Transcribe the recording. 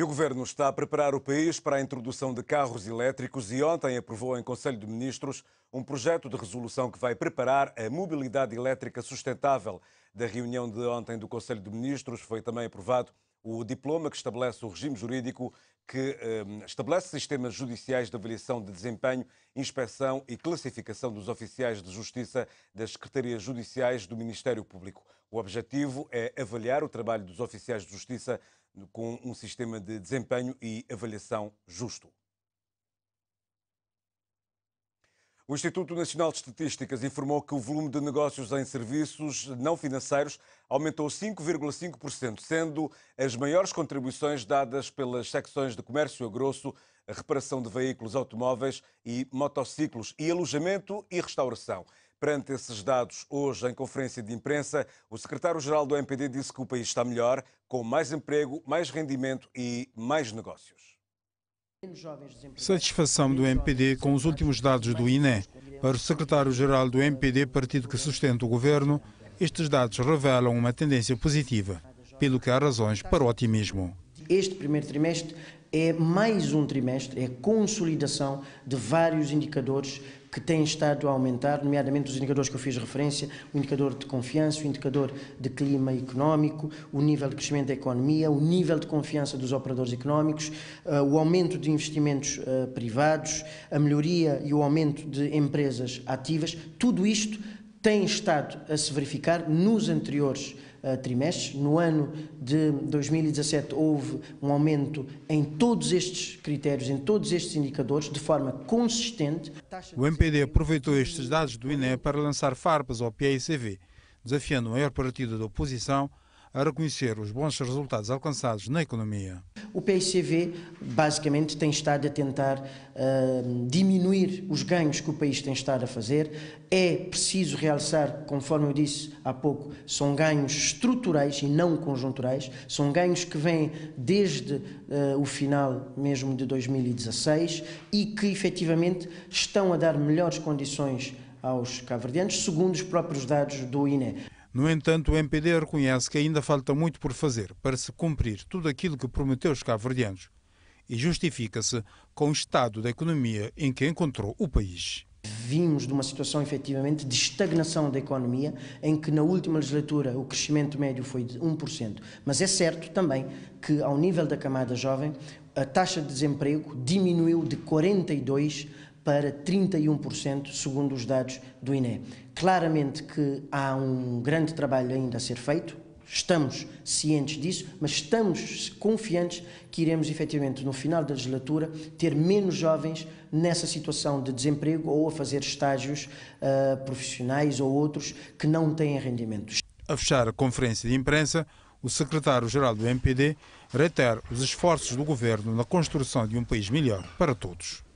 E o Governo está a preparar o país para a introdução de carros elétricos e ontem aprovou em Conselho de Ministros um projeto de resolução que vai preparar a mobilidade elétrica sustentável. Da reunião de ontem do Conselho de Ministros foi também aprovado o diploma que estabelece o regime jurídico que ehm, estabelece sistemas judiciais de avaliação de desempenho, inspeção e classificação dos oficiais de justiça das secretarias judiciais do Ministério Público. O objetivo é avaliar o trabalho dos oficiais de justiça com um sistema de desempenho e avaliação justo. O Instituto Nacional de Estatísticas informou que o volume de negócios em serviços não financeiros aumentou 5,5%, sendo as maiores contribuições dadas pelas secções de comércio a grosso, reparação de veículos automóveis e motociclos, e alojamento e restauração. Perante esses dados, hoje, em conferência de imprensa, o secretário-geral do MPD disse que o país está melhor, com mais emprego, mais rendimento e mais negócios. Satisfação do MPD com os últimos dados do INE. Para o secretário-geral do MPD, partido que sustenta o governo, estes dados revelam uma tendência positiva, pelo que há razões para o otimismo este primeiro trimestre é mais um trimestre, é a consolidação de vários indicadores que têm estado a aumentar, nomeadamente os indicadores que eu fiz referência, o indicador de confiança, o indicador de clima económico, o nível de crescimento da economia, o nível de confiança dos operadores económicos, eh, o aumento de investimentos eh, privados, a melhoria e o aumento de empresas ativas, tudo isto tem estado a se verificar nos anteriores eh, trimestres. No ano de 2017 houve um aumento em todos estes critérios, em todos estes indicadores, de forma consistente. O MPD aproveitou estes dados do INE para lançar farpas ao PICV, desafiando o maior partido da oposição a reconhecer os bons resultados alcançados na economia. O PICV basicamente tem estado a tentar uh, diminuir os ganhos que o país tem estado a fazer. É preciso realçar, conforme eu disse há pouco, são ganhos estruturais e não conjunturais, são ganhos que vêm desde uh, o final mesmo de 2016 e que efetivamente estão a dar melhores condições aos cabo segundo os próprios dados do INE. No entanto, o MPD reconhece que ainda falta muito por fazer para se cumprir tudo aquilo que prometeu os cabo-verdianos e justifica-se com o estado da economia em que encontrou o país. Vimos de uma situação efetivamente de estagnação da economia, em que na última legislatura o crescimento médio foi de 1%. Mas é certo também que, ao nível da camada jovem, a taxa de desemprego diminuiu de 42% para 31%, segundo os dados do INE. Claramente que há um grande trabalho ainda a ser feito, estamos cientes disso, mas estamos confiantes que iremos efetivamente, no final da legislatura, ter menos jovens nessa situação de desemprego ou a fazer estágios uh, profissionais ou outros que não têm rendimentos. A fechar a conferência de imprensa, o secretário-geral do MPD reitera os esforços do governo na construção de um país melhor para todos.